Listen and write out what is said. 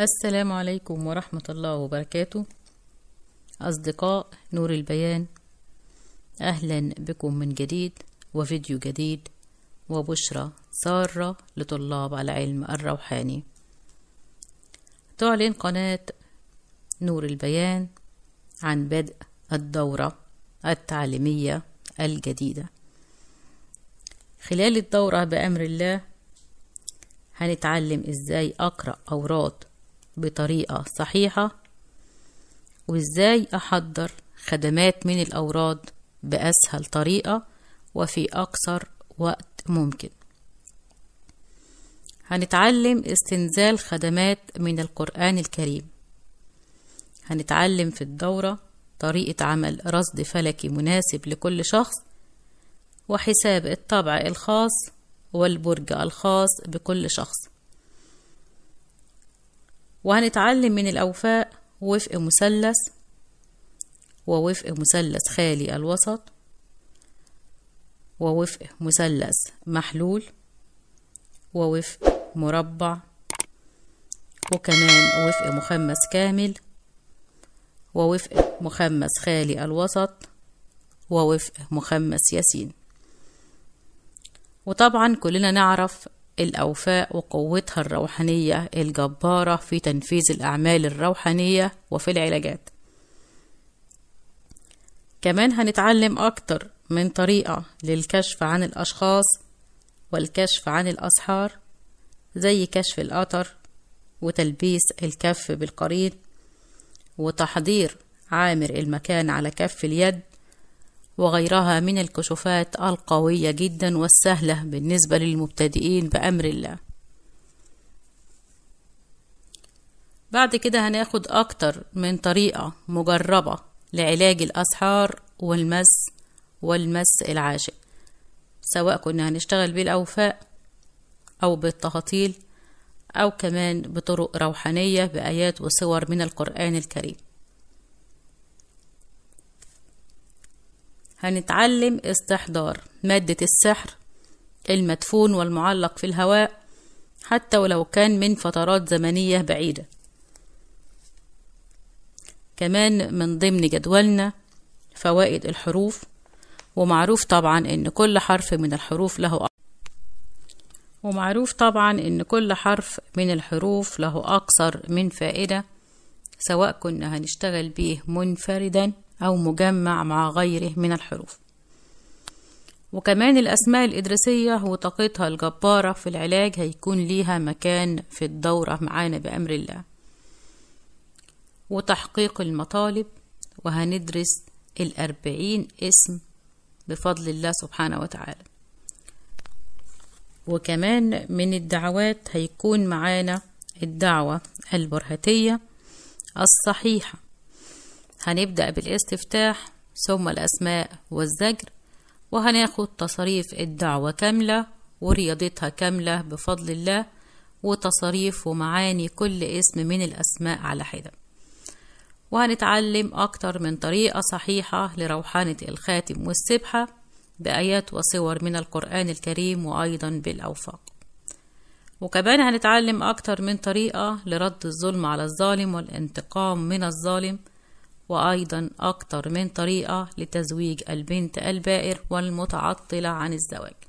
السلام عليكم ورحمة الله وبركاته أصدقاء نور البيان أهلا بكم من جديد وفيديو جديد وبشرى سارة لطلاب العلم الروحاني تعلن قناة نور البيان عن بدء الدورة التعليمية الجديدة خلال الدورة بأمر الله هنتعلم ازاي أقرأ أوراد بطريقة صحيحة وإزاي أحضر خدمات من الأوراد بأسهل طريقة وفي أقصر وقت ممكن هنتعلم استنزال خدمات من القرآن الكريم هنتعلم في الدورة طريقة عمل رصد فلكي مناسب لكل شخص وحساب الطبع الخاص والبرج الخاص بكل شخص وهنتعلم من الأوفاء وفق مثلث ووفق مثلث خالي الوسط ووفق مثلث محلول ووفق مربع وكمان وفق مخمس كامل ووفق مخمس خالي الوسط ووفق مخمس ياسين وطبعا كلنا نعرف الأوفاء وقوتها الروحانية الجبارة في تنفيذ الأعمال الروحانية وفي العلاجات كمان هنتعلم أكتر من طريقة للكشف عن الأشخاص والكشف عن الأسحار زي كشف الأطر وتلبيس الكف بالقرين وتحضير عامر المكان على كف اليد وغيرها من الكشوفات القوية جدا والسهلة بالنسبة للمبتدئين بأمر الله بعد كده هناخد أكتر من طريقة مجربة لعلاج الأسحار والمس والمس العاشق سواء كنا هنشتغل بالأوفاء أو بالتهطيل أو كمان بطرق روحانية بآيات وصور من القرآن الكريم هنتعلم استحضار مادة السحر المدفون والمعلق في الهواء حتى ولو كان من فترات زمنية بعيدة كمان من ضمن جدولنا فوائد الحروف ومعروف طبعا ان كل حرف من الحروف له ومعروف طبعا ان كل حرف من الحروف له اكثر من فائده سواء كنا هنشتغل بيه منفردا أو مجمع مع غيره من الحروف وكمان الأسماء الإدريسية وطاقتها الجبارة في العلاج هيكون ليها مكان في الدورة معانا بأمر الله وتحقيق المطالب وهندرس الأربعين اسم بفضل الله سبحانه وتعالى وكمان من الدعوات هيكون معانا الدعوة البرهتية الصحيحة هنبدأ بالاستفتاح ثم الأسماء والزجر وهناخد تصاريف الدعوة كاملة ورياضتها كاملة بفضل الله وتصاريف ومعاني كل اسم من الأسماء على حدة وهنتعلم أكتر من طريقة صحيحة لروحانة الخاتم والسبحة بآيات وصور من القرآن الكريم وأيضا بالأوفاق وكمان هنتعلم أكتر من طريقة لرد الظلم على الظالم والانتقام من الظالم وأيضا أكثر من طريقة لتزويج البنت البائر والمتعطلة عن الزواج